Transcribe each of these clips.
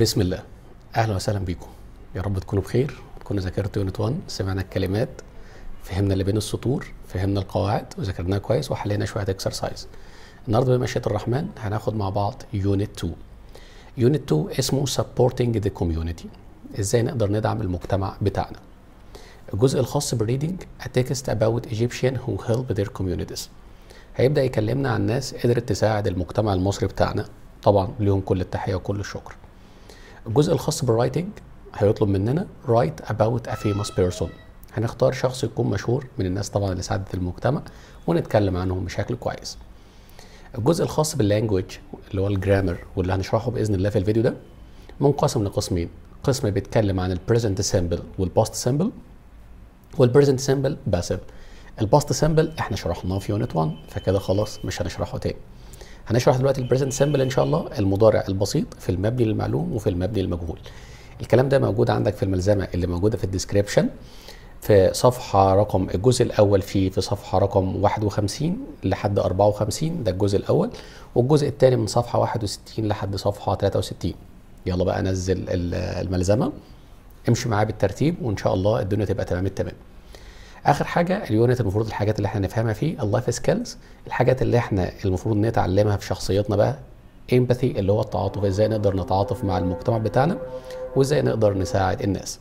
بسم الله اهلا وسهلا بيكم يا رب تكونوا بخير كنا ذاكرت يونت 1 سمعنا الكلمات فهمنا اللي بين السطور فهمنا القواعد وذاكرناها كويس وحلينا شويه اكسرسايز النهارده بمشيئه الرحمن هناخد مع بعض يونت 2 يونت 2 اسمه سبورتنج ذا كوميونتي ازاي نقدر ندعم المجتمع بتاعنا الجزء الخاص بالريدنج اتكست اباوت ايجيبشن هو هيلب ذير كوميونيتيز هيبدا يكلمنا عن ناس قدرت تساعد المجتمع المصري بتاعنا طبعا ليهم كل التحيه وكل الشكر الجزء الخاص بالرايتنج هيطلب مننا رايت اباوت فيموس بيرسون هنختار شخص يكون مشهور من الناس طبعا اللي ساعدت المجتمع ونتكلم عنهم بشكل كويس الجزء الخاص باللانجوج اللي هو الجرامر واللي هنشرحه باذن الله في الفيديو ده منقسم لقسمين قسم بيتكلم عن البريزنت سيمبل والباست سيمبل والبريزنت سيمبل باسيف الباست سيمبل احنا شرحناه في يونت 1 فكده خلاص مش هنشرحه تاني هنشرح دلوقتي البريزنت سمبل ان شاء الله المضارع البسيط في المبني للمعلوم وفي المبني المجهول الكلام ده موجود عندك في الملزمه اللي موجوده في الديسكريبشن في صفحة رقم الجزء الأول فيه في صفحة رقم 51 لحد 54 ده الجزء الأول والجزء الثاني من صفحة 61 لحد صفحة 63 يلا بقى نزل الملزمة امشي معاه بالترتيب وإن شاء الله الدنيا تبقى تمام التمام اخر حاجه اليونت المفروض الحاجات اللي احنا نفهمها فيه اللايف سكيلز الحاجات اللي احنا المفروض نتعلمها في شخصيتنا بقى امباثي اللي هو التعاطف ازاي نقدر نتعاطف مع المجتمع بتاعنا وازاي نقدر نساعد الناس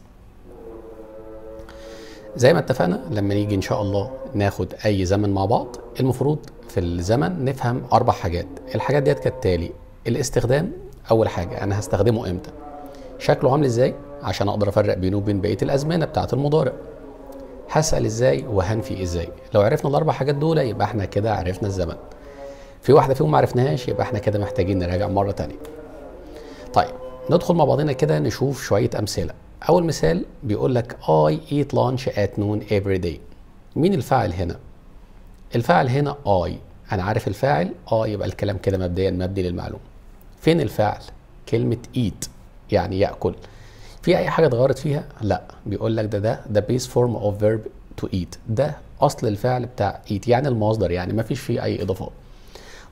زي ما اتفقنا لما نيجي ان شاء الله ناخد اي زمن مع بعض المفروض في الزمن نفهم اربع حاجات الحاجات ديت كالتالي الاستخدام اول حاجه انا هستخدمه امتى شكله عامل ازاي عشان اقدر افرق بينه وبين بقيه الازمنه بتاعه المضارع هسال ازاي وهنفي ازاي لو عرفنا الاربع حاجات دول يبقى احنا كده عرفنا الزمن في واحده فيهم ما عرفناهاش يبقى احنا كده محتاجين نراجع مره تانية طيب ندخل مع بعضنا كده نشوف شويه امثله اول مثال بيقول لك I eat lunch at noon every day مين الفاعل هنا الفاعل هنا I انا عارف الفاعل اه يبقى الكلام كده مبدئيا مبدي للمعلومه فين الفاعل كلمه eat يعني ياكل في اي حاجه اتغيرت فيها لا بيقول لك ده ده ذا بيس فورم اوف فيرب تو ايت ده اصل الفعل بتاع ايت يعني المصدر يعني ما فيش فيه اي اضافات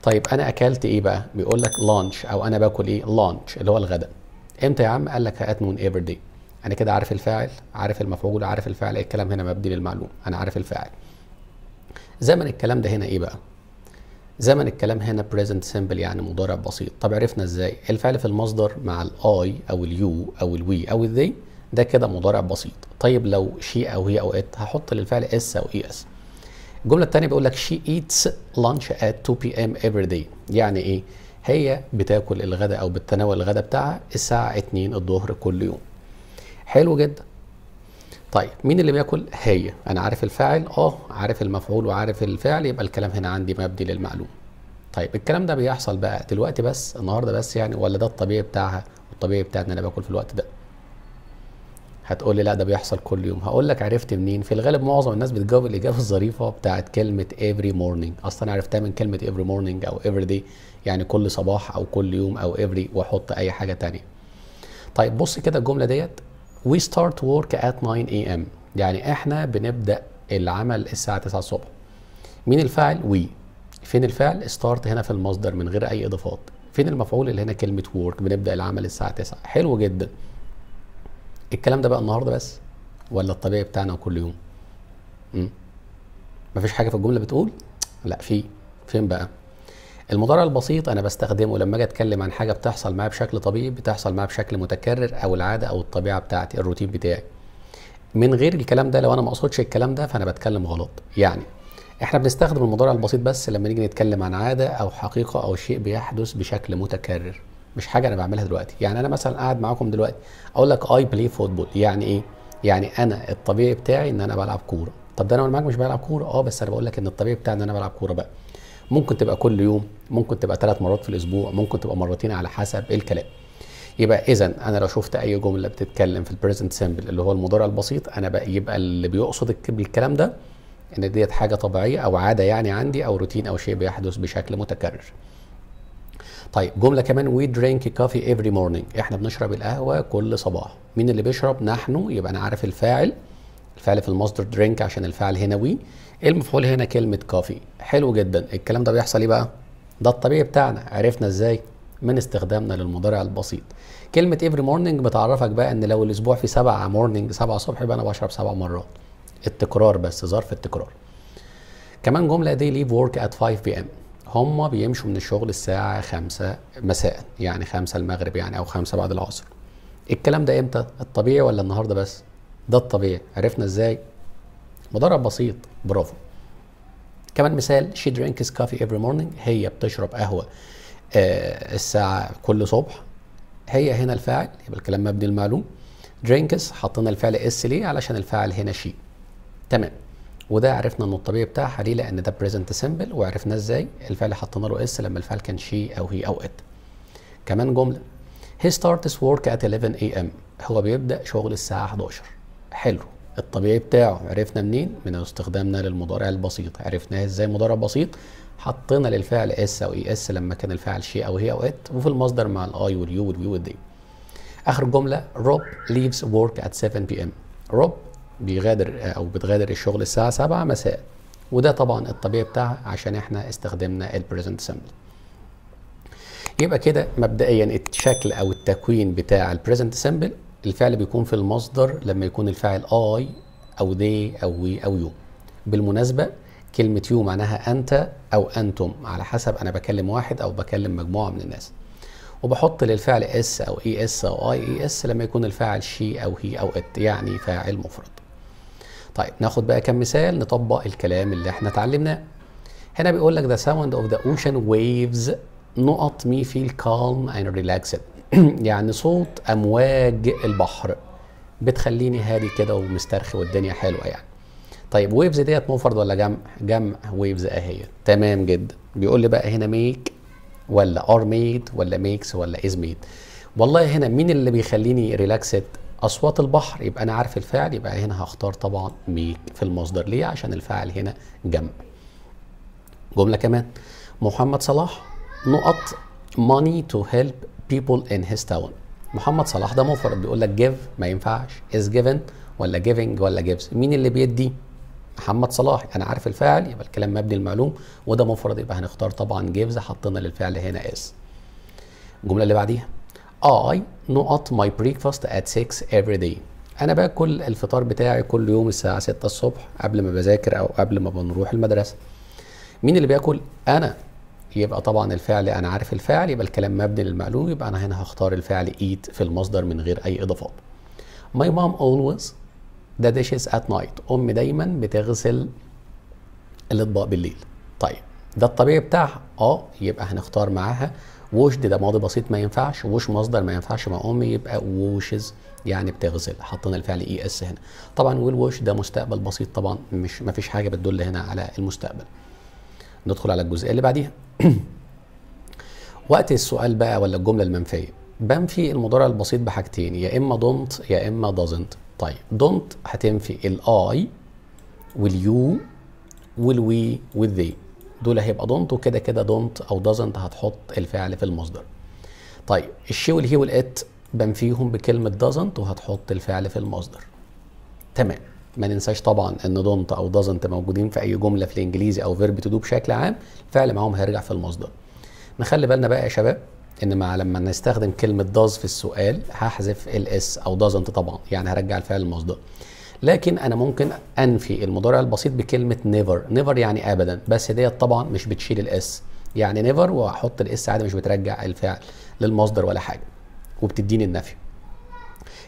طيب انا اكلت ايه بقى بيقول لك لانش او انا باكل ايه لانش اللي هو الغداء امتى يا عم قال لك ات نون ايفر دي انا كده عارف الفاعل عارف المفعول عارف الفاعل إيه الكلام هنا مبني للمعلوم انا عارف الفاعل زمن الكلام ده هنا ايه بقى زمن الكلام هنا present simple يعني مضارع بسيط طب عرفنا ازاي الفعل في المصدر مع الاي او اليو او الوي او الذي ده كده مضارع بسيط طيب لو شي او هي او ات هحط للفعل اس او اي e اس الجمله الثانيه بيقول لك شي ايتس لانش ات 2 بي ام every day يعني ايه هي بتاكل الغداء او بتتناول الغداء بتاعها الساعه 2 الظهر كل يوم حلو جدا طيب مين اللي بياكل هي انا عارف الفاعل اه عارف المفعول وعارف الفعل يبقى الكلام هنا عندي مبني للمعلوم طيب الكلام ده بيحصل بقى دلوقتي بس النهارده بس يعني ولا ده الطبيعي بتاعها والطبيعي بتاع ان انا باكل في الوقت ده هتقول لي لا ده بيحصل كل يوم هقول لك عرفت منين في الغالب معظم الناس بتجاوب الاجابه الظريفه بتاعت كلمه every morning اصلا عرفتها من كلمه every morning او every day يعني كل صباح او كل يوم او every واحط اي حاجه تانية طيب بص كده الجمله ديت وي ستارت ورك ات 9 اي ام يعني احنا بنبدا العمل الساعه 9 الصبح مين الفاعل وي فين الفعل ستارت هنا في المصدر من غير اي اضافات فين المفعول اللي هنا كلمه ورك بنبدا العمل الساعه 9 حلو جدا الكلام ده بقى النهارده بس ولا الطبيعي بتاعنا كل يوم امم مفيش حاجه في الجمله بتقول لا في فين بقى المضارع البسيط انا بستخدمه لما اجي اتكلم عن حاجه بتحصل معايا بشكل طبيعي بتحصل معايا بشكل متكرر او العاده او الطبيعه بتاعتي الروتين بتاعي من غير الكلام ده لو انا ما اقصدش الكلام ده فانا بتكلم غلط يعني احنا بنستخدم المضارع البسيط بس لما نيجي نتكلم عن عاده او حقيقه او شيء بيحدث بشكل متكرر مش حاجه انا بعملها دلوقتي يعني انا مثلا قاعد معاكم دلوقتي اقول لك اي بلاي فوتبول يعني ايه يعني انا الطبيعي بتاعي ان انا بلعب كوره طب ده انا وانا معاك مش بلعب كوره اه بس انا بقول لك ان الطبيعي بتاعي ان انا بلعب كوره بقى ممكن تبقى كل يوم ممكن تبقى ثلاث مرات في الاسبوع ممكن تبقى مرتين على حسب الكلام يبقى اذا انا لو شفت اي جمله بتتكلم في البريزنت سيمبل اللي هو المضارع البسيط انا بقى يبقى اللي بيقصد بالكلام ده ان ديت حاجه طبيعيه او عاده يعني عندي او روتين او شيء بيحدث بشكل متكرر طيب جمله كمان وي درينك كافي افري مورنينج احنا بنشرب القهوه كل صباح مين اللي بيشرب نحن يبقى انا عارف الفاعل الفعل في المصدر درينك عشان الفعل هنا وي المفعول هنا كلمة كافي حلو جدا الكلام ده بيحصل ايه بقى؟ ده الطبيعي بتاعنا عرفنا ازاي؟ من استخدامنا للمضارع البسيط كلمة every morning بتعرفك بقى ان لو الاسبوع فيه سبعة morning سبعة صبح يبقى انا بشرب سبع مرات التكرار بس ظرف التكرار كمان جملة دي ليف ورك ات 5 بي ام هما بيمشوا من الشغل الساعة خمسة مساء يعني خمسة المغرب يعني او خمسة بعد العصر الكلام ده امتى الطبيعي ولا النهاردة بس ده الطبيعي عرفنا ازاي مدرب بسيط برافو كمان مثال شي درينكس كافي افري مورنينج هي بتشرب قهوه آه الساعه كل صبح هي هنا الفاعل يبقى الكلام مبني المعلوم درينكس حطينا الفعل اس ليه علشان الفاعل هنا شي تمام وده عرفنا انه الطبيعي بتاعها ليه لان ده بريزنت سيمبل وعرفناه ازاي الفعل حطينا له اس لما الفعل كان شي او هي او ات كمان جمله هي ستارتس work at 11 am هو بيبدا شغل الساعه 11 حلو الطبيعي بتاعه عرفنا منين من استخدامنا للمضارع البسيط عرفناه ازاي مضارع بسيط حطينا للفعل اس او اي e اس لما كان الفعل شيء او هي او ات وفي المصدر مع الاي واليو واليو والدي اخر جمله روب ليفز ورك ات 7 بي ام روب بيغادر آه، او بتغادر الشغل الساعه 7 مساء وده طبعا الطبيعي بتاعها عشان احنا استخدمنا البريزنت سمبل يبقى كده مبدئيا الشكل او التكوين بتاع البريزنت سمبل الفعل بيكون في المصدر لما يكون الفاعل اي او ذي او وي او يو بالمناسبة كلمة يو معناها أنت أو أنتم على حسب أنا بكلم واحد أو بكلم مجموعة من الناس وبحط للفعل اس أو اي اس أو اي اي اس لما يكون الفاعل شي أو هي أو ات يعني فاعل مفرد طيب ناخد بقى كم مثال نطبق الكلام اللي احنا اتعلمناه هنا بيقول لك the sound of the ocean waves نقط مي feel calm and relaxed يعني صوت امواج البحر بتخليني هادي كده ومسترخي والدنيا حلوه يعني طيب ويفز ديت مفرد ولا جمع جمع ويفز اهي تمام جدا بيقول لي بقى هنا ميك ولا ار ميد ولا ميكس ولا از ميد والله هنا مين اللي بيخليني ريلاكسد اصوات البحر يبقى انا عارف الفعل يبقى هنا هختار طبعا ميك في المصدر ليه عشان الفعل هنا جمع جمله كمان محمد صلاح نقط money to help people in his town محمد صلاح ده مفرد بيقول لك give ما ينفعش is given ولا giving ولا gives مين اللي بيدي محمد صلاح انا عارف الفاعل يبقى الكلام مبني المعلوم وده مفرد يبقى هنختار طبعا gives حطينا للفعل هنا is الجمله اللي بعديها I نقط my breakfast at 6 every day انا باكل الفطار بتاعي كل يوم الساعه 6 الصبح قبل ما بذاكر او قبل ما بنروح المدرسه مين اللي بياكل انا يبقى طبعا الفعل انا عارف الفعل يبقى الكلام مبني للمعلوم يبقى انا هنا هختار الفعل eat في المصدر من غير اي اضافات my mom always the dishes at night ام دايما بتغسل الاطباق بالليل طيب ده الطبيعي بتاعها اه يبقى هنختار معاها ووش ده, ماضي بسيط ما ينفعش ووش مصدر ما ينفعش مع امي يبقى ووشز يعني بتغسل حطينا الفعل اي اس هنا طبعا والوش ده مستقبل بسيط طبعا مش ما فيش حاجه بتدل هنا على المستقبل ندخل على الجزئيه اللي بعديها وقت السؤال بقى ولا الجمله المنفيه بنفي المضارع البسيط بحاجتين يا اما دونت يا اما دازنت طيب دونت هتنفي الاي واليو والوي والذي دول هيبقى دونت وكده كده دونت او دازنت هتحط الفعل في المصدر طيب الشي والهي والات بنفيهم بكلمه دازنت وهتحط الفعل في المصدر تمام ما ننساش طبعا ان دونت او دازنت موجودين في اي جمله في الانجليزي او فيرب تو دو بشكل عام الفعل معاهم هيرجع في المصدر نخلي بالنا بقى يا شباب ان مع لما نستخدم كلمه داز في السؤال هحذف الاس او دازنت طبعا يعني هرجع الفعل المصدر لكن انا ممكن انفي المضارع البسيط بكلمه نيفر نيفر يعني ابدا بس ديت طبعا مش بتشيل الاس يعني نيفر واحط الاس عادي مش بترجع الفعل للمصدر ولا حاجه وبتديني النفي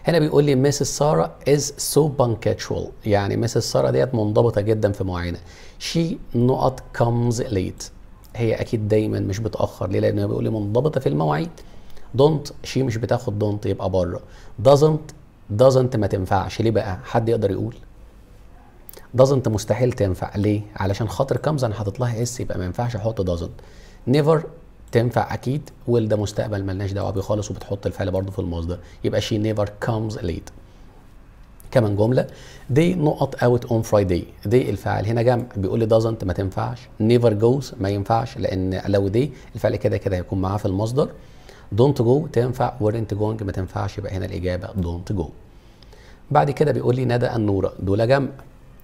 هنا بيقول لي مسز ساره از سو بانكتشوال يعني مسز ساره ديت منضبطه جدا في مواعيدها شي نقط كمز ليت هي اكيد دايما مش بتاخر ليه لان بيقول لي منضبطه في المواعيد دونت شي مش بتاخد دونت يبقى بره دازنت دازنت ما تنفعش ليه بقى حد يقدر يقول دازنت مستحيل تنفع ليه علشان خاطر كمز انا حاطط لها اس يبقى ما ينفعش احط دازنت نيفر تنفع اكيد ويل ده مستقبل ملناش دعوه بيه خالص وبتحط الفعل برضه في المصدر يبقى شي نيفر كامز ليت كمان جمله دي نقط اوت اون فرايداي دي الفعل هنا جمع بيقول لي دازنت ما تنفعش نيفر جوز ما ينفعش لان لو دي الفعل كده كده هيكون معاه في المصدر دونت جو تنفع ورنت جونج ما تنفعش يبقى هنا الاجابه دونت جو بعد كده بيقول لي ندى النوره دول جمع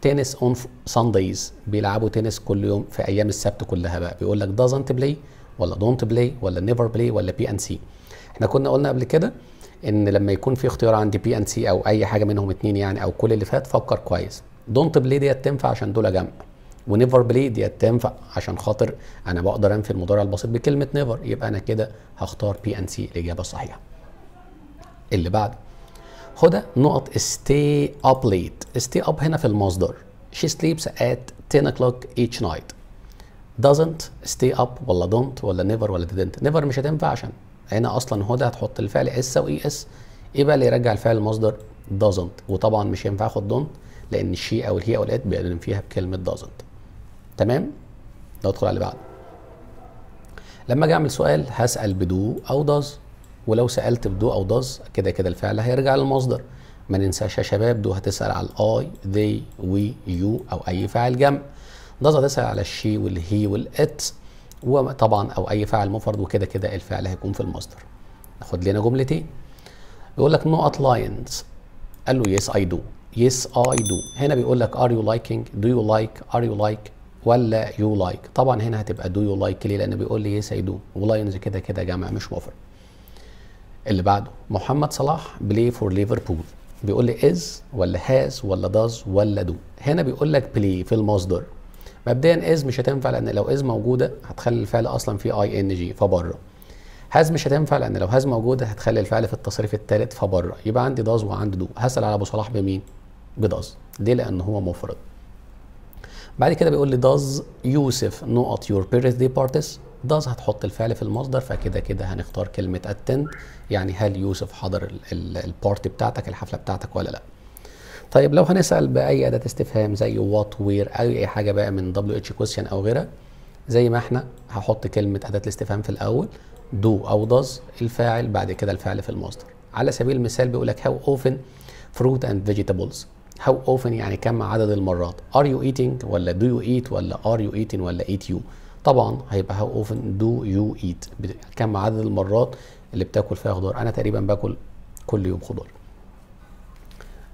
تنس اون ساندايز بيلعبوا تنس كل يوم في ايام السبت كلها بقى بيقول لك دازنت بلاي ولا دونت بلاي ولا نيفر بلاي ولا بي ان سي احنا كنا قلنا قبل كده ان لما يكون في اختيار عندي بي ان سي او اي حاجه منهم اتنين يعني او كل اللي فات فكر كويس دونت بلاي ديت تنفع عشان دول جمع ونيفر بلاي ديت تنفع عشان خاطر انا بقدر انفي المضارع البسيط بكلمه نيفر يبقى انا كده هختار بي ان سي الاجابه الصحيحه اللي بعد خدها نقط stay up late stay up هنا في المصدر she sleeps at 10 o'clock each night doesn't stay up ولا don't ولا never ولا didn't never مش هتنفع عشان هنا اصلا هدى هتحط الفعل اس او اي اس ايه بقى اللي يرجع الفعل المصدر doesn't وطبعا مش هينفع اخد don't لان الشي او الهي او الات بيقدم فيها بكلمه doesn't تمام ندخل على اللي بعده لما اجي اعمل سؤال هسال بدو او does ولو سالت بدو او does كده كده الفعل هيرجع للمصدر ما ننساش يا شباب دو هتسال على الاي ذي وي يو او اي فاعل جمع نظرا ده على الشي والهي والات وطبعا او اي فعل مفرد وكده كده الفعل هيكون في المصدر ناخد لنا جملتين بيقول لك نو لاينز قال له يس اي دو يس اي دو هنا بيقول لك ار يو لايكينج دو يو لايك ار يو لايك ولا يو لايك طبعا هنا هتبقى دو يو لايك ليه لان بيقول لي يس اي دو ولاينز كده كده جمع مش مفرد اللي بعده محمد صلاح بلاي فور ليفربول بيقول لي از ولا هاز ولا داز ولا دو هنا بيقول لك بلاي في المصدر مبدئيا از مش هتنفع لان لو از موجوده هتخلي الفعل اصلا في اي ان جي فبره هاز مش هتنفع لان لو هاز موجوده هتخلي الفعل في التصريف الثالث فبره يبقى عندي داز وعندي دو هسال على ابو صلاح بمين بداز ليه لان هو مفرد بعد كده بيقول لي داز يوسف نقط يور بيرث دي بارتس داز هتحط الفعل في المصدر فكده كده هنختار كلمه اتند يعني هل يوسف حضر البارتي بتاعتك الحفله بتاعتك ولا لا طيب لو هنسال باي اداه استفهام زي وات وير او اي حاجه بقى من دبليو اتش كويشن او غيرها زي ما احنا هحط كلمه اداه الاستفهام في الاول دو او داز الفاعل بعد كده الفعل في المصدر على سبيل المثال بيقول لك هاو اوفن فروت اند فيجيتابلز هاو اوفن يعني كم عدد المرات ار يو ايتنج ولا دو يو ايت ولا ار يو ايتينج ولا ايت يو طبعا هيبقى هاو اوفن دو يو ايت كم عدد المرات اللي بتاكل فيها خضار انا تقريبا باكل كل يوم خضار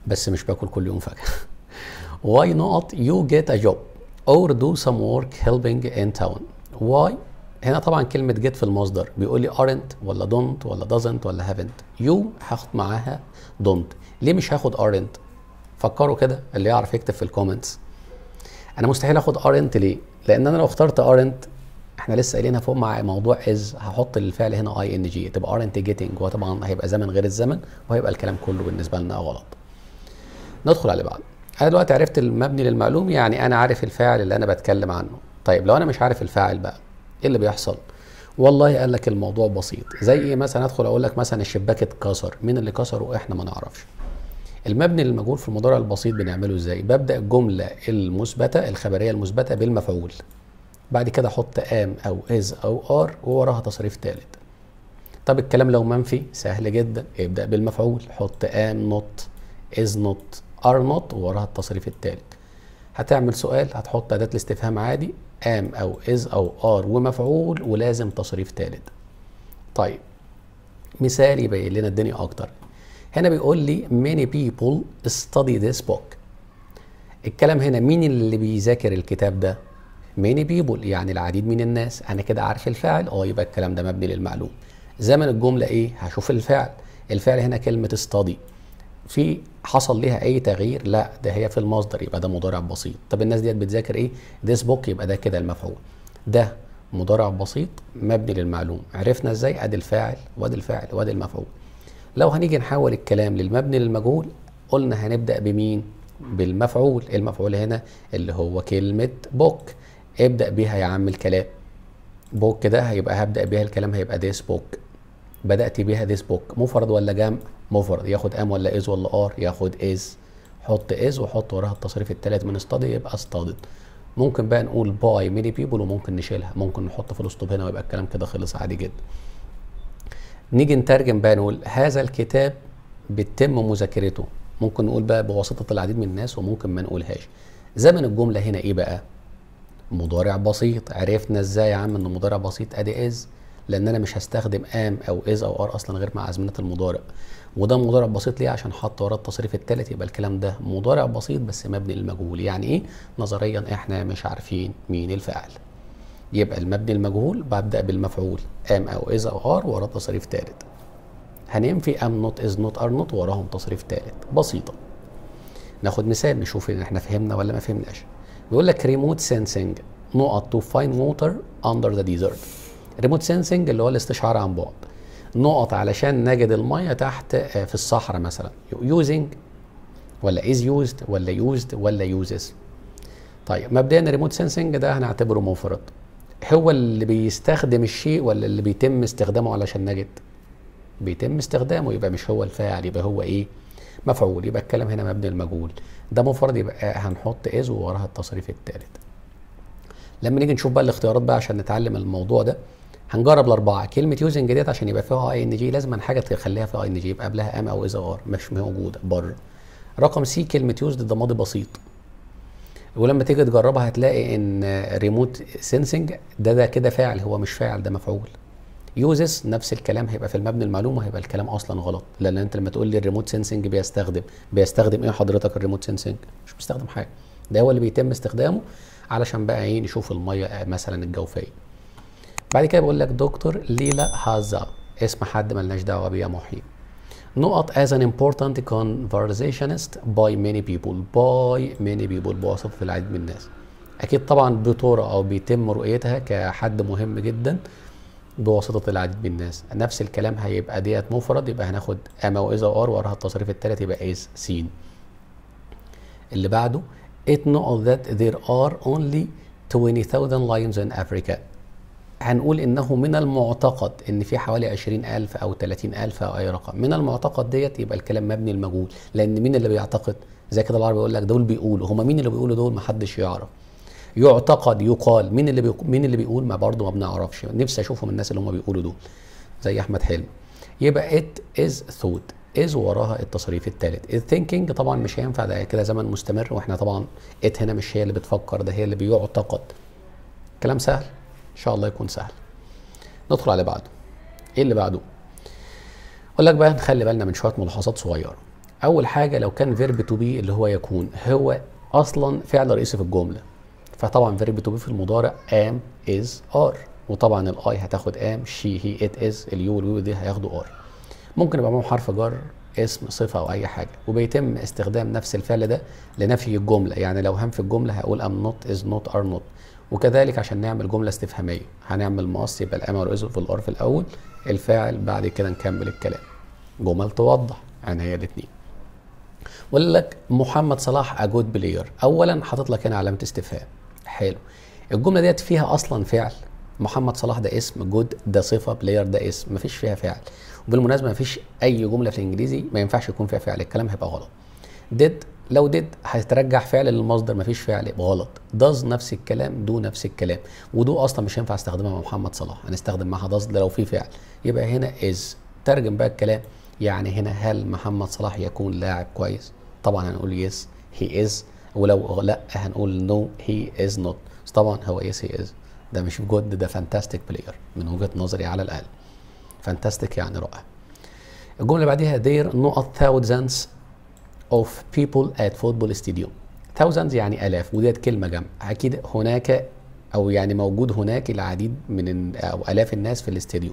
بس مش باكل كل يوم فاكهه why not you get a job or do some work helping in town why هنا طبعا كلمة get في المصدر بيقول لي aren't ولا don't ولا doesn't ولا haven't you هاخد معاها don't ليه مش هاخد aren't فكروا كده اللي يعرف يكتب في الكومنتس انا مستحيل اخد aren't ليه لان انا لو اخترت aren't احنا لسه قايلينها فوق مع موضوع از هحط الفعل هنا اي ان جي تبقى ارنت جيتنج وطبعا هيبقى زمن غير الزمن وهيبقى الكلام كله بالنسبه لنا غلط ندخل على بعض انا دلوقتي عرفت المبني للمعلوم يعني انا عارف الفاعل اللي انا بتكلم عنه طيب لو انا مش عارف الفاعل بقى ايه اللي بيحصل والله قال لك الموضوع بسيط زي ايه مثلا ادخل اقول لك مثلا الشباك اتكسر مين اللي كسره احنا ما نعرفش المبني للمجهول في المضارع البسيط بنعمله ازاي ببدا الجمله المثبته الخبريه المثبته بالمفعول بعد كده احط ام او از او ار ووراها تصريف ثالث طب الكلام لو منفي سهل جدا ابدا بالمفعول حط ام نوت از نوت ار نوت ووراها التصريف الثالث هتعمل سؤال هتحط اداه الاستفهام عادي ام او از او ار ومفعول ولازم تصريف ثالث طيب مثال يبين لنا الدنيا اكتر هنا بيقول لي many people study this book الكلام هنا مين اللي بيذاكر الكتاب ده many people يعني العديد من الناس انا كده عارف الفاعل اه يبقى الكلام ده مبني للمعلوم زمن الجمله ايه هشوف الفعل الفعل هنا كلمه study في حصل ليها اي تغيير لا ده هي في المصدر يبقى ده مضارع بسيط طب الناس ديت بتذاكر ايه ديس بوك يبقى ده كده المفعول ده مضارع بسيط مبني للمعلوم عرفنا ازاي ادي الفاعل وادي الفاعل وادي المفعول لو هنيجي نحول الكلام للمبني للمجهول قلنا هنبدا بمين بالمفعول المفعول هنا اللي هو كلمه بوك ابدا بيها يا عم الكلام بوك ده هيبقى هبدا بيها الكلام هيبقى ديس بوك بدات بيها ديس بوك مفرد ولا جمع مفرد ياخد ام ولا از ولا ار ياخد از حط از وحط وراها التصريف الثالث من استادي يبقى استادد ممكن بقى نقول باي ميني بيبول وممكن نشيلها ممكن نحط في الاسطوب هنا ويبقى الكلام كده خلص عادي جدا نيجي نترجم بقى نقول هذا الكتاب بتتم مذاكرته ممكن نقول بقى بواسطه العديد من الناس وممكن ما نقولهاش زمن الجمله هنا ايه بقى مضارع بسيط عرفنا ازاي يا عم ان مضارع بسيط ادي از لان انا مش هستخدم ام او از او ار اصلا غير مع ازمنه المضارع وده مضارع بسيط ليه عشان حط وراه التصريف الثالث يبقى الكلام ده مضارع بسيط بس مبني للمجهول يعني ايه نظريا احنا مش عارفين مين الفاعل يبقى المبني المجهول ببدا بالمفعول ام او از او ار وراه تصريف ثالث هننفي ام نوت از نوت ار نوت وراهم تصريف ثالث بسيطه ناخد مثال نشوف ان احنا فهمنا ولا ما فهمناش بيقول لك ريموت سينسينج نقط تو فاين ووتر اندر ذا ديزرت ريموت سينسينج اللي هو الاستشعار عن بعد نقط علشان نجد الميه تحت آه، في الصحراء مثلا يوزنج ولا از يوزد ولا يوزد ولا يوزز طيب مبدئيا الريموت سنسنج ده هنعتبره مفرد هو اللي بيستخدم الشيء ولا اللي بيتم استخدامه علشان نجد بيتم استخدامه يبقى مش هو الفاعل يبقى هو ايه مفعول يبقى الكلام هنا مبني المجهول ده مفرد يبقى آه، هنحط از ووراها التصريف الثالث لما نيجي نشوف بقى الاختيارات بقى عشان نتعلم الموضوع ده هنجرب الاربعه كلمه يوزنج ديت عشان يبقى فيها اي ان جي لازم حاجه تخليها في اي ان جي يبقى قبلها ام او اذا ار مش موجوده بره رقم سي كلمه يوز ده ماضي بسيط ولما تيجي تجربها هتلاقي ان ريموت سينسنج ده ده كده فاعل هو مش فاعل ده مفعول يوزس نفس الكلام هيبقى في المبنى المعلومه وهيبقى الكلام اصلا غلط لان انت لما تقول لي الريموت سينسنج بيستخدم بيستخدم ايه حضرتك الريموت سينسنج مش بيستخدم حاجه ده هو اللي بيتم استخدامه علشان بقى ايه نشوف الميه آه، مثلا الجوفيه بعد كده بقول لك دكتور ليلى هازا اسم حد ملناش دعوه بيه محي محيي نقط as an important conversationist by many people by many people بواسطة العديد من الناس اكيد طبعا بطورة او بيتم رؤيتها كحد مهم جدا بواسطه العديد من الناس نفس الكلام هيبقى ديت مفرد يبقى هناخد ا موعظه وار وراها التصريف الثالث يبقى از سين اللي بعده it knows that there are only 20,000 lions in Africa هنقول انه من المعتقد ان في حوالي 20000 او 30000 او اي رقم من المعتقد ديت يبقى الكلام مبني المجهول لان مين اللي بيعتقد زي كده العربي يقول لك دول بيقولوا هما مين اللي بيقولوا دول محدش يعرف يعتقد يقال مين اللي بيقول مين اللي بيقول ما برضه ما بنعرفش نفسي اشوفهم الناس اللي هما بيقولوا دول زي احمد حلمي يبقى ات از ثوت از وراها التصريف الثالث الثينكينج طبعا مش هينفع ده كده زمن مستمر واحنا طبعا ات هنا مش هي اللي بتفكر ده هي اللي بيعتقد كلام سهل ان شاء الله يكون سهل ندخل على بعده ايه اللي بعده اقول لك بقى نخلي بالنا من شويه ملاحظات صغيره اول حاجه لو كان فيرب تو بي اللي هو يكون هو اصلا فعل رئيسي في الجمله فطبعا فيرب تو بي في المضارع ام از ار وطبعا الاي هتاخد ام شي هي ات از اليو والوي دي هياخدوا ار ممكن يبقى معاهم حرف جر اسم صفه او اي حاجه وبيتم استخدام نفس الفعل ده لنفي الجمله يعني لو هم في الجمله هقول ام نوت از نوت ار نوت وكذلك عشان نعمل جمله استفهاميه هنعمل مقص يبقى الامر از في الار في الاول الفاعل بعد كده نكمل الكلام جمل توضح عن يعني هي الاثنين بقول لك محمد صلاح اجود بلاير اولا حاطط لك هنا علامه استفهام حلو الجمله ديت فيها اصلا فعل محمد صلاح ده اسم جود ده صفه بلاير ده اسم مفيش فيها فعل وبالمناسبه مفيش اي جمله في الانجليزي ما ينفعش يكون فيها فعل الكلام هيبقى غلط ديد لو ديد هترجع فعل للمصدر مفيش فعل يبقى غلط داز نفس الكلام دو نفس الكلام ودو اصلا مش هينفع استخدمها مع محمد صلاح هنستخدم معها داز لو في فعل يبقى هنا از ترجم بقى الكلام يعني هنا هل محمد صلاح يكون لاعب كويس طبعا هنقول يس هي از ولو لا هنقول نو هي از نوت طبعا هو يس هي از ده مش جود ده فانتاستيك بلاير من وجهه نظري على الاقل فانتاستيك يعني رائع الجمله اللي بعديها دير نقط thousands of people at football stadium thousands يعني آلاف وديت كلمة جمع أكيد هناك أو يعني موجود هناك العديد من أو آلاف الناس في الاستديو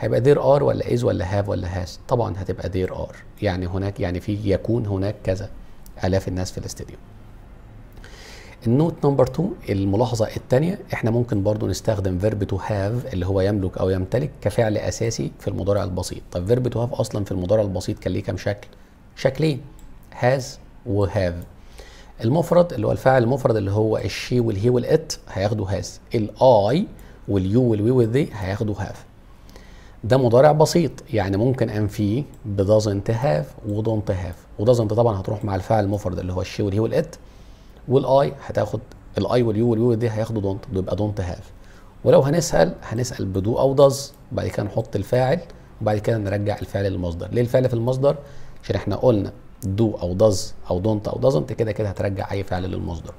هيبقى دير ار ولا از ولا هاف ولا هاس طبعا هتبقى دير ار يعني هناك يعني في يكون هناك كذا آلاف الناس في الاستديو النوت نمبر 2 الملاحظة الثانية احنا ممكن برضو نستخدم فيرب تو هاف اللي هو يملك او يمتلك كفعل اساسي في المضارع البسيط طب فيرب تو هاف اصلا في المضارع البسيط كان ليه كام شكل شكلين هاز وهاف المفرد اللي هو الفاعل المفرد اللي هو الشي والهي والات هياخدوا هاز الاي واليو والوي والذي هياخدوا هاف ده مضارع بسيط يعني ممكن انفيه و هاف ودونت هاف doesn't طبعا هتروح مع الفاعل المفرد اللي هو الشي والهي والات والاي هتاخد الاي واليو والوي والذي هياخدوا دونت يبقى دونت هاف ولو هنسال هنسال بدو او does وبعد كده نحط الفاعل وبعد كده نرجع الفعل للمصدر ليه الفعل في المصدر عشان احنا قلنا دو او داز او دونت او دازنت كده كده هترجع اي فعل للمصدر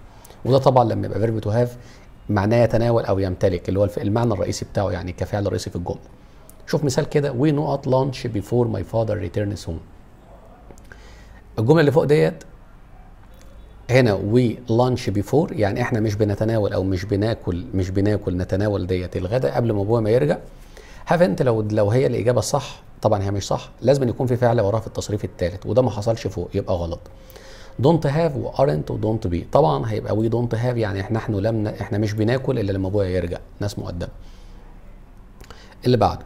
وده طبعا لما يبقى فيرب تو هاف معناه يتناول او يمتلك اللي هو المعنى الرئيسي بتاعه يعني كفعل رئيسي في الجمله شوف مثال كده وي ات لانش بيفور ماي فادر ريتيرنز هوم الجمله اللي فوق ديت هنا وي لانش بيفور يعني احنا مش بنتناول او مش بناكل مش بناكل نتناول ديت الغداء قبل ما ابويا ما يرجع هاف انت لو لو هي الاجابه صح طبعا هي مش صح لازم أن يكون في فعل وراه في التصريف الثالث وده ما حصلش فوق يبقى غلط و aren't و don't be طبعا هيبقى وي دونت هاف يعني احنا نحن لم احنا مش بناكل الا لما ابويا يرجع ناس مؤدبه اللي بعده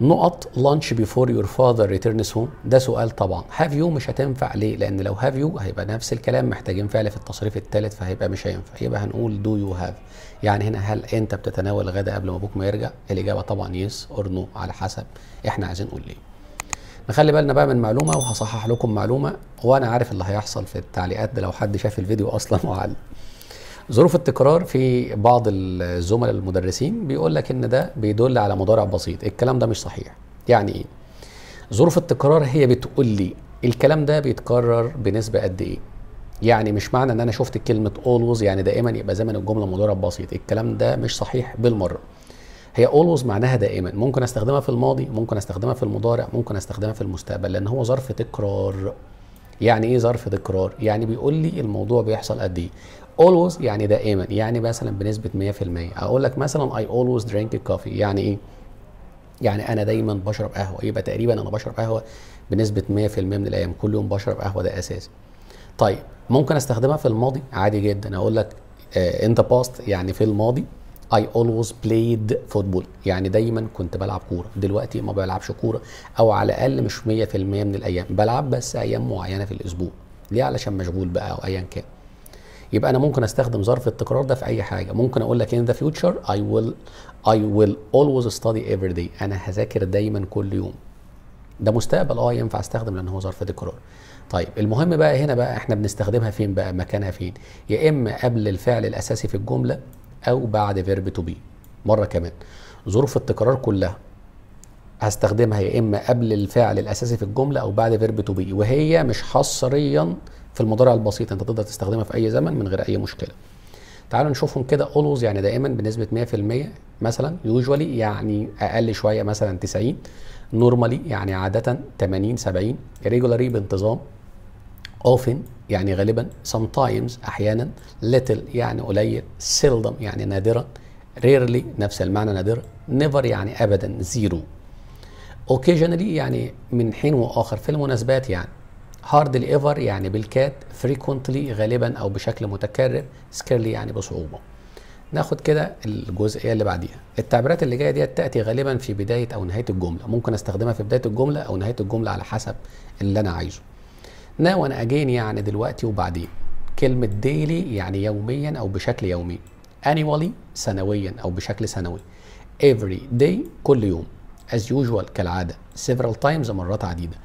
نقط لانش بيفور يور فاذر ريتيرنز هوم ده سؤال طبعا هاف يو مش هتنفع ليه لان لو هاف يو هيبقى نفس الكلام محتاجين فعل في التصريف الثالث فهيبقى مش هينفع يبقى هنقول دو يو هاف يعني هنا هل انت بتتناول الغداء قبل ما ابوك ما يرجع الاجابه طبعا يس اور نو على حسب احنا عايزين نقول ليه نخلي بالنا بقى من معلومه وهصحح لكم معلومه وانا عارف اللي هيحصل في التعليقات ده لو حد شاف الفيديو اصلا وعلق ظروف التكرار في بعض الزملاء المدرسين بيقول لك ان ده بيدل على مضارع بسيط الكلام ده مش صحيح يعني ايه ظروف التكرار هي بتقول لي الكلام ده بيتكرر بنسبه قد ايه يعني مش معنى ان انا شفت كلمه اولوز يعني دائما يبقى زمن الجمله مضارع بسيط الكلام ده مش صحيح بالمره هي اولوز معناها دائما ممكن استخدمها في الماضي ممكن استخدمها في المضارع ممكن استخدمها في المستقبل لان هو ظرف تكرار يعني ايه ظرف تكرار يعني بيقول لي الموضوع بيحصل قد ايه اولويز يعني دائما يعني مثلا بنسبه 100% اقول لك مثلا اي اولويز درينك كوفي يعني ايه يعني انا دايما بشرب قهوه يبقى تقريبا انا بشرب قهوه بنسبه 100% من الايام كل يوم بشرب قهوه ده اساسي طيب ممكن استخدمها في الماضي عادي جدا اقول لك انت آه، the باست يعني في الماضي I always played football يعني دايما كنت بلعب كوره دلوقتي ما بلعبش كوره او على الاقل مش 100% من الايام بلعب بس ايام معينه في الاسبوع ليه علشان مشغول بقى او ايا كان يبقى انا ممكن استخدم ظرف التكرار ده في اي حاجه ممكن اقول لك ان ذا فيوتشر اي ويل اي ويل اولويز ستادي ايفري داي انا هذاكر دايما كل يوم ده مستقبل اه ينفع استخدم لان هو ظرف تكرار طيب المهم بقى هنا بقى احنا بنستخدمها فين بقى مكانها فين يا اما قبل الفعل الاساسي في الجمله او بعد فيرب تو بي مره كمان ظروف التكرار كلها هستخدمها يا اما قبل الفعل الاساسي في الجمله او بعد فيرب تو بي وهي مش حصريا في المضارع البسيط انت تقدر تستخدمها في اي زمن من غير اي مشكله تعالوا نشوفهم كده اولوز يعني دائما بنسبه 100% مثلا يوجوالي يعني اقل شويه مثلا 90 نورمالي يعني عاده 80 70 ريجولاري بانتظام اوفن يعني غالبا تايمز احيانا ليتل يعني قليل سيلدم يعني نادرا ريرلي نفس المعنى نادرا نيفر يعني ابدا زيرو اوكيجنالي يعني من حين واخر في المناسبات يعني هارد ايفر يعني بالكاد فريكونتلي غالبا او بشكل متكرر سكيرلي يعني بصعوبه ناخد كده الجزئيه اللي بعديها التعبيرات اللي جايه ديت تاتي غالبا في بدايه او نهايه الجمله ممكن استخدمها في بدايه الجمله او نهايه الجمله على حسب اللي انا عايزه ناو انا اجين يعني دلوقتي وبعدين كلمه ديلي يعني يوميا او بشكل يومي annually سنويا او بشكل سنوي every day كل يوم as usual كالعاده several times مرات عديده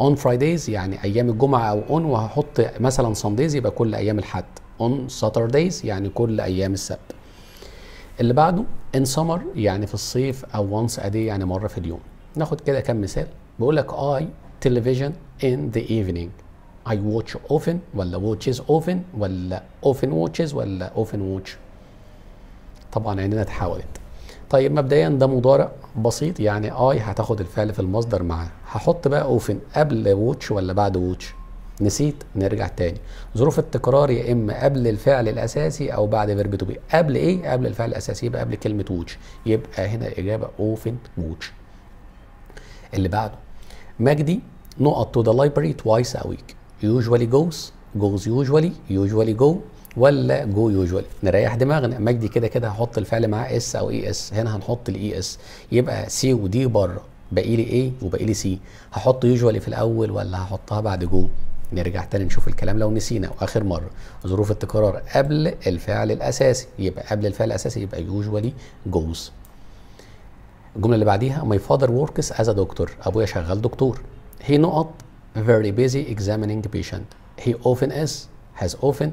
اون فرايديز يعني ايام الجمعه او اون وهحط مثلا سانديز يبقى كل ايام الاحد اون ساترديز يعني كل ايام السبت اللي بعده ان سمر يعني في الصيف او وانس ادي يعني مره في اليوم ناخد كده كم مثال بيقول لك اي تلفزيون ان ذا ايفنينج اي واتش اوفن ولا واتشز اوفن ولا اوفن واتشز ولا اوفن واتش طبعا عندنا اتحولت طيب مبدئيا ده مضارع بسيط يعني اي هتاخد الفعل في المصدر معاه هحط بقى اوفن قبل ووتش ولا بعد ووتش نسيت نرجع تاني ظروف التكرار يا اما قبل الفعل الاساسي او بعد فيرب تو بي قبل ايه قبل الفعل الاساسي يبقى قبل كلمه ووتش يبقى هنا الاجابه اوفن ووتش اللي بعده مجدي نقط تو ذا لايبرري توايس ا ويك يوجوالي جوز جوز يوجوالي يوجوالي جو ولا جو يوجوال نريح دماغنا مجدي كده كده هحط الفعل معاه اس او اي e اس هنا هنحط الاي اس e يبقى سي ودي بره باقي لي ايه وباقي لي سي هحط يوجوال في الاول ولا هحطها بعد جو نرجع تاني نشوف الكلام لو نسينا واخر مره ظروف التكرار قبل الفعل الاساسي يبقى قبل الفعل الاساسي يبقى يوجوالي جوز الجمله اللي بعديها ماي فادر وركس از ا دكتور ابويا شغال دكتور هي نقط فيري بيزي examining بيشنت هي اوفن از هاز اوفن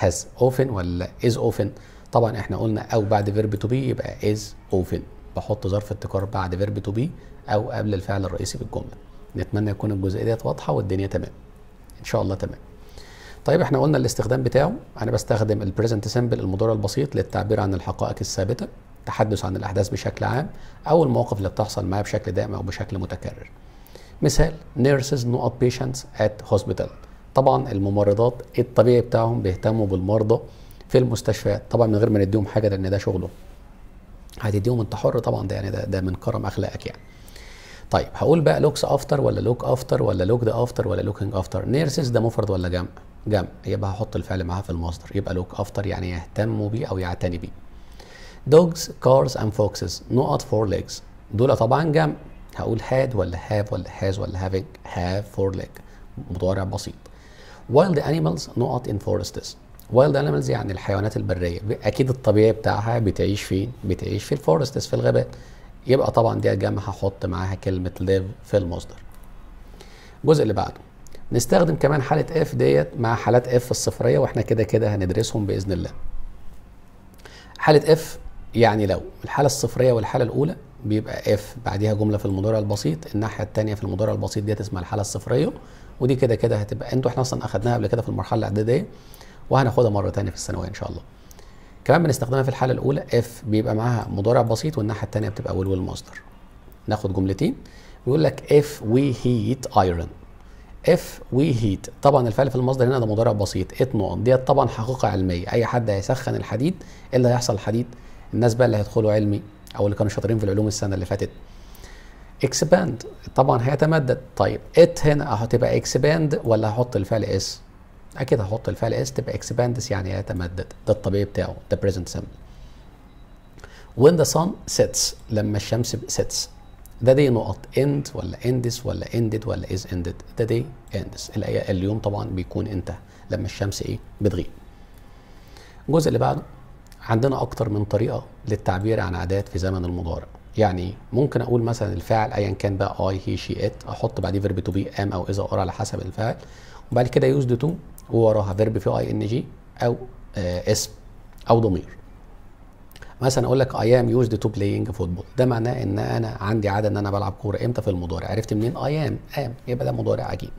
has often ولا is often طبعا احنا قلنا او بعد فيرب to be يبقى is often بحط ظرف التكرار بعد فيرب to be او قبل الفعل الرئيسي بالجمله نتمنى يكون الجزئيه ديت واضحه والدنيا تمام ان شاء الله تمام طيب احنا قلنا الاستخدام بتاعه انا بستخدم البريزنت سيمبل المضارع البسيط للتعبير عن الحقائق الثابته التحدث عن الاحداث بشكل عام او المواقف اللي بتحصل معايا بشكل دائم او بشكل متكرر مثال nurses no patients at hospital طبعا الممرضات الطبيعي بتاعهم بيهتموا بالمرضى في المستشفيات طبعا من غير ما نديهم حاجه لان ده شغله هتديهم انت حر طبعا ده يعني ده, ده من كرم اخلاقك يعني طيب هقول بقى لوكس افتر ولا لوك افتر ولا لوك ده افتر ولا لوكينج افتر نيرسز ده مفرد ولا جمع جمع يبقى هحط الفعل معاه في المصدر يبقى لوك افتر يعني يهتموا بيه او يعتني بيه دوجز كارز اند فوكسز نقط فور ليجز دول طبعا جمع هقول هاد ولا هاف ولا هاز ولا هافينج هاف فور ليج مضارع بسيط wild animals نقط in forests wild animals يعني الحيوانات البريه اكيد الطبيعي بتاعها بتعيش فين بتعيش في الفورستس في الغابات يبقى طبعا دي جامعة هحط معاها كلمه live في المصدر الجزء اللي بعده نستخدم كمان حاله اف ديت مع حالات اف الصفريه واحنا كده كده هندرسهم باذن الله حاله اف يعني لو الحاله الصفريه والحاله الاولى بيبقى اف بعديها جمله في المضارع البسيط الناحيه الثانيه في المضارع البسيط ديت اسمها الحاله الصفريه ودي كده كده هتبقى انتوا احنا اصلا اخدناها قبل كده في المرحله الاعداديه وهناخدها مره ثانيه في الثانويه ان شاء الله كمان بنستخدمها في الحاله الاولى اف بيبقى معاها مضارع بسيط والناحيه الثانيه بتبقى ويل والمصدر ناخد جملتين بيقول لك اف وي هيت ايرون اف وي هيت طبعا الفعل في المصدر هنا ده مضارع بسيط ات نون ديت طبعا حقيقه علميه اي حد هيسخن الحديد ايه اللي هيحصل الحديد الناس بقى اللي هيدخلوا علمي او اللي كانوا شاطرين في العلوم السنه اللي فاتت اكسباند طبعا هيتمدد طيب ات هنا هتبقى اكسباند ولا هحط الفعل اس اكيد هحط الفعل اس تبقى اكسباندس يعني هيتمدد ده الطبيعي بتاعه ده بريزنت سم وين ذا sun sets لما الشمس sets ده دي نقط end ولا endis ولا ended ولا is ended ده دي endis اليوم طبعا بيكون انتهى لما الشمس ايه بتغيب الجزء اللي بعده عندنا أكتر من طريقة للتعبير عن عادات في زمن المضارع يعني ممكن اقول مثلا الفاعل ايا كان بقى اي هي شي ات احط بعديه فيرب تو بي ام او اذا ار على حسب الفاعل وبعد كده يوز دو تو ووراها فيرب في اي ان جي او آه اسم او ضمير مثلا اقول لك اي ام يوزد تو بلاينج فوتبول ده معناه ان انا عندي عاده ان انا بلعب كوره امتى في المضارع عرفت منين اي ام ام يبقى ده مضارع عجيب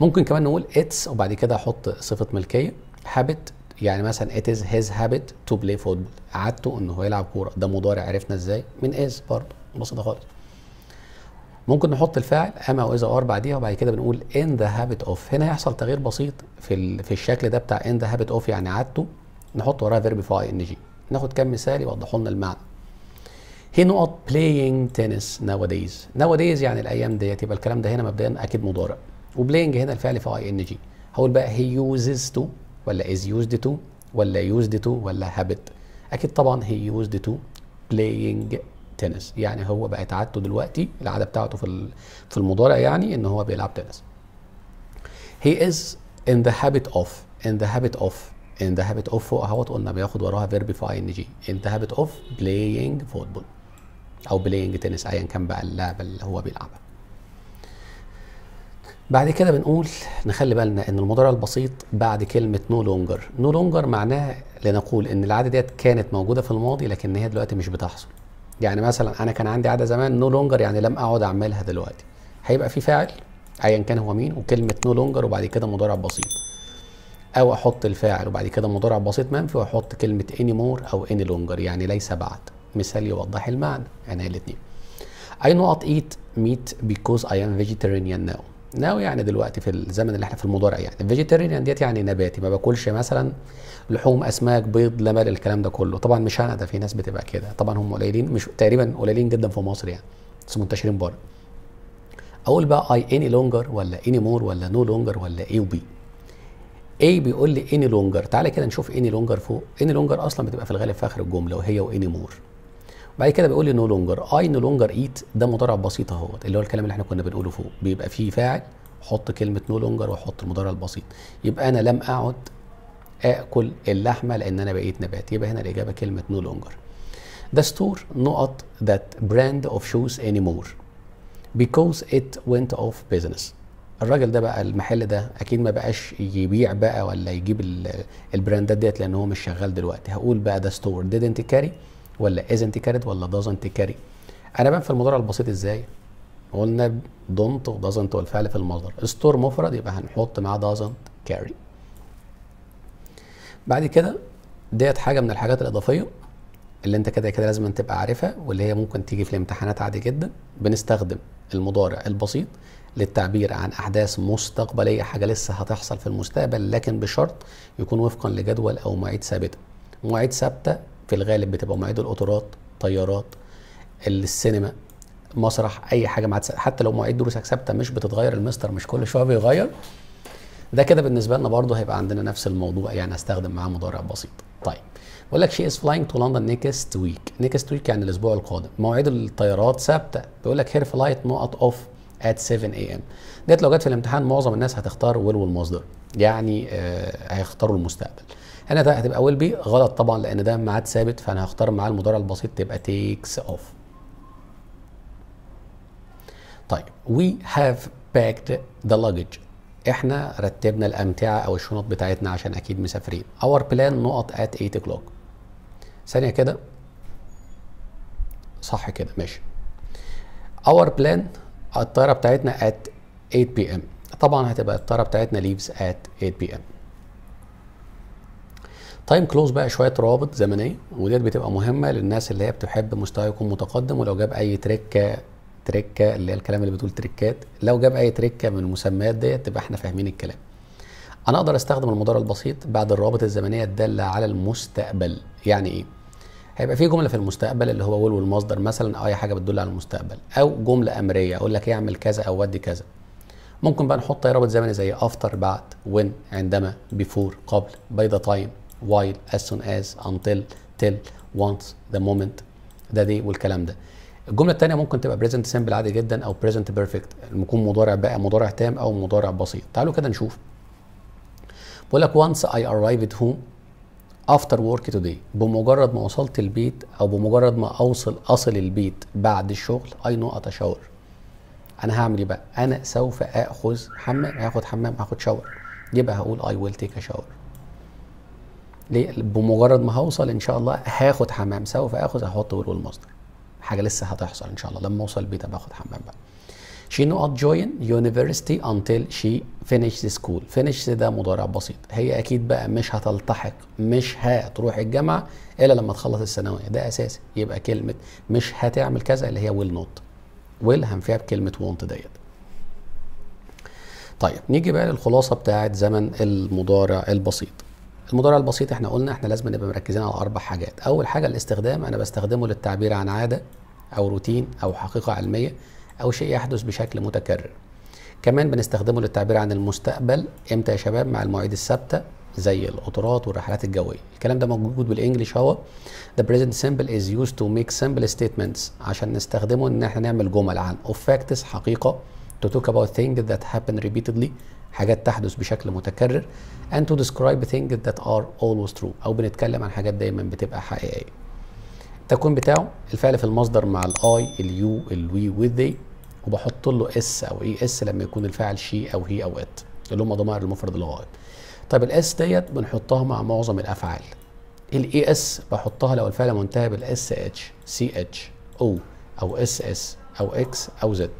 ممكن كمان نقول اتس وبعد كده احط صفه ملكيه هابت يعني مثلا it is his habit to play football عادته انه هو يلعب كوره ده مضارع عرفنا ازاي من is برضه بسيطه خالص ممكن نحط الفاعل اما اذا ار بعديها وبعد كده بنقول ان ذا هابت اوف هنا هيحصل تغيير بسيط في في الشكل ده بتاع ان ذا هابت اوف يعني عادته نحط وراها فيرب فاي ان جي ناخد كام مثال يوضحوا لنا المعنى هي نقط playing tennis nowadays nowadays يعني الايام ديت يبقى الكلام ده هنا مبدئيا اكيد مضارع وبلاينج هنا الفعل في اي ان جي هقول بقى هي يوزز تو ولا is used to ولا used to ولا habit اكيد طبعا he used to playing tennis يعني هو بقت عادته دلوقتي العاده بتاعته في في المضارع يعني ان هو بيلعب تنس he is in the habit of in the habit of in the habit of فوق اهوت قلنا بياخد وراها فيرب في ان جي in the habit of playing football او playing tennis ايا كان بقى اللعبه اللي هو بيلعبها بعد كده بنقول نخلي بالنا ان المضارع البسيط بعد كلمه نو لونجر نو لونجر معناها لنقول ان العاده ديت كانت موجوده في الماضي لكن هي دلوقتي مش بتحصل يعني مثلا انا كان عندي عاده زمان نو لونجر يعني لم اعد اعملها دلوقتي هيبقى في فاعل ايا كان هو مين وكلمه نو لونجر وبعد كده مضارع بسيط او احط الفاعل وبعد كده مضارع بسيط منفي واحط كلمه اني مور او اني لونجر يعني ليس بعد مثال يوضح المعنى يعني الاثنين I not eat meat because I am vegetarian now ناو يعني دلوقتي في الزمن اللي احنا في المضارع يعني فيجيتيريان ديت يعني نباتي ما باكلش مثلا لحوم اسماك بيض لمال الكلام ده كله طبعا مش انا ده في ناس بتبقى كده طبعا هم قليلين مش تقريبا قليلين جدا في مصر يعني بس منتشرين بره اقول بقى اي اني لونجر ولا اني مور ولا نو لونجر ولا اي وبي اي بيقول لي اني لونجر تعالى كده نشوف اني لونجر فوق اني لونجر اصلا بتبقى في الغالب في اخر الجمله وهي واني مور بعد كده بيقول لي نو لونجر اي نو لونجر ايت ده مضارع بسيط اهوت اللي هو الكلام اللي احنا كنا بنقوله فوق بيبقى فيه فاعل حط كلمه نو لونجر واحط المضارع البسيط يبقى انا لم اعد اكل اللحمه لان انا بقيت نبات يبقى هنا الاجابه كلمه نو لونجر The store not that brand of shoes anymore because it went off business الراجل ده بقى المحل ده اكيد ما بقاش يبيع بقى ولا يجيب البراندات ديت لان هو مش شغال دلوقتي هقول بقى ذا ستور didn't carry ولا isn't carried ولا doesn't carry انا في المضارع البسيط ازاي قلنا don't و doesn't والفعل في المصدر ستور مفرد يبقى هنحط معاه doesn't carry بعد كده ديت حاجه من الحاجات الاضافيه اللي انت كده كده لازم تبقى عارفها واللي هي ممكن تيجي في الامتحانات عادي جدا بنستخدم المضارع البسيط للتعبير عن احداث مستقبليه حاجه لسه هتحصل في المستقبل لكن بشرط يكون وفقا لجدول او مواعيد ثابته مواعيد ثابته في الغالب بتبقى مواعيد القطارات طيارات السينما مسرح اي حاجه ما حتى لو مواعيد دروسك ثابته مش بتتغير المستر مش كل شويه بيغير ده كده بالنسبه لنا برضه هيبقى عندنا نفس الموضوع يعني هستخدم معاه مضارع بسيط طيب بقول لك شي از فلاينج تو لندن نيكست ويك نيكست ويك يعني الاسبوع القادم مواعيد الطيارات ثابته بيقول لك هير فلايت نقط اوف ات 7 اي ام ديت لو جت في الامتحان معظم الناس هتختار ويل والمصدر يعني آه هيختاروا المستقبل انا ده هتبقى ويل بي غلط طبعا لان ده ميعاد ثابت فانا هختار معاه المضارع البسيط تبقى تيكس اوف طيب وي هاف باكد ذا luggage احنا رتبنا الامتعه او الشنط بتاعتنا عشان اكيد مسافرين اور بلان نقط ات 8 o'clock ثانيه كده صح كده ماشي اور بلان الطياره بتاعتنا ات 8 بي ام طبعا هتبقى الطياره بتاعتنا ليفز ات 8 بي ام تايم كلوز بقى شويه روابط زمنيه وديت بتبقى مهمه للناس اللي هي بتحب مستوى يكون متقدم ولو جاب اي تركه تركه اللي هي الكلام اللي بتقول تريكات لو جاب اي تركه من المسميات ديت تبقى احنا فاهمين الكلام انا اقدر استخدم المضارع البسيط بعد الروابط الزمنيه الداله على المستقبل يعني ايه هيبقى في جمله في المستقبل اللي هو ولو المصدر مثلا او اي حاجه بتدل على المستقبل او جمله امريه اقول لك إيه، اعمل كذا او ودي كذا ممكن بقى نحط اي رابط زمني زي افتر بعد وين عندما بيفور قبل باي ذا تايم while as soon as until till once the moment ده دي والكلام ده الجمله الثانيه ممكن تبقى بريزنت سيمبل عادي جدا او بريزنت بيرفكت يكون مضارع بقى مضارع تام او مضارع بسيط تعالوا كده نشوف بقول لك once I arrived home after work today بمجرد ما وصلت البيت او بمجرد ما اوصل اصل البيت بعد الشغل اي نو اتشاور انا هعمل ايه بقى انا سوف اخذ حمام هاخد حمام هاخد شاور يبقى هقول اي ويل تيك ا شاور ليه بمجرد ما هوصل ان شاء الله هاخد حمام سوف اخد احط ولو المصدر حاجه لسه هتحصل ان شاء الله لما اوصل البيت باخد حمام بقى she not join university until she finishes school finish ده مضارع بسيط هي اكيد بقى مش هتلتحق مش هتروح الجامعه الا لما تخلص الثانويه ده اساسي يبقى كلمه مش هتعمل كذا اللي هي will not will هنفيها بكلمه won't ديت طيب نيجي بقى للخلاصه بتاعه زمن المضارع البسيط المضارع البسيط احنا قلنا احنا لازم نبقى مركزين على اربع حاجات اول حاجه الاستخدام انا بستخدمه للتعبير عن عاده او روتين او حقيقه علميه او شيء يحدث بشكل متكرر كمان بنستخدمه للتعبير عن المستقبل امتى يا شباب مع المواعيد الثابته زي القطارات والرحلات الجويه الكلام ده موجود بالانجلش اهو the present simple is used to make simple statements عشان نستخدمه ان احنا نعمل جمل عن of facts حقيقه to talk about things that happen repeatedly حاجات تحدث بشكل متكرر and to describe things that are always true او بنتكلم عن حاجات دايما بتبقى حقيقيه التكوين بتاعه الفعل في المصدر مع الاي اليو الوي والذي وبحط له اس او اي اس لما يكون الفاعل شي او هي او ات اللي هم ضمائر المفرد الغائب طيب الاس ديت بنحطها مع معظم الافعال الاي اس بحطها لو الفعل منتهى بالاس اتش سي اتش او او اس اس او اكس او زد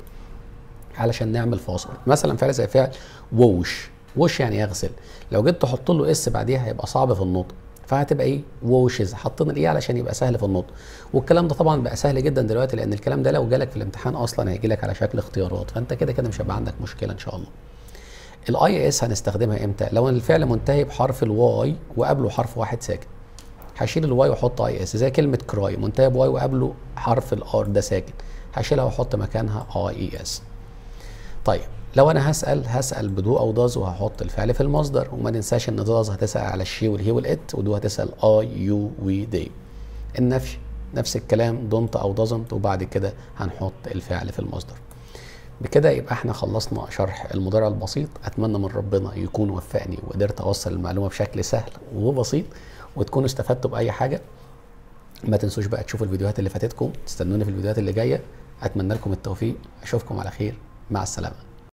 علشان نعمل فاصل مثلا فعل زي فعل ووش وش يعني يغسل لو جيت تحط له اس بعديها هيبقى صعب في النطق فهتبقى ايه ووشز حطينا الايه علشان يبقى سهل في النطق والكلام ده طبعا بقى سهل جدا دلوقتي لان الكلام ده لو جالك في الامتحان اصلا هيجي لك على شكل اختيارات فانت كده كده مش هيبقى عندك مشكله ان شاء الله الاي اس هنستخدمها امتى لو الفعل منتهي بحرف الواي وقبله حرف واحد ساكن هشيل الواي واحط اي اس زي كلمه كراي منتهي بواي وقبله حرف الار ده ساكن هشيلها واحط مكانها اي اس e طيب لو انا هسال هسال بدو او داز وهحط الفعل في المصدر وما ننساش ان داز هتسال على الشي والهي والات ودو هتسال اي يو وي دي النفي نفس الكلام دونت او دازنت وبعد كده هنحط الفعل في المصدر بكده يبقى احنا خلصنا شرح المضارع البسيط اتمنى من ربنا يكون وفقني وقدرت اوصل المعلومه بشكل سهل وبسيط وتكونوا استفدتوا باي حاجه ما تنسوش بقى تشوفوا الفيديوهات اللي فاتتكم تستنوني في الفيديوهات اللي جايه اتمنى لكم التوفيق اشوفكم على خير مع السلامه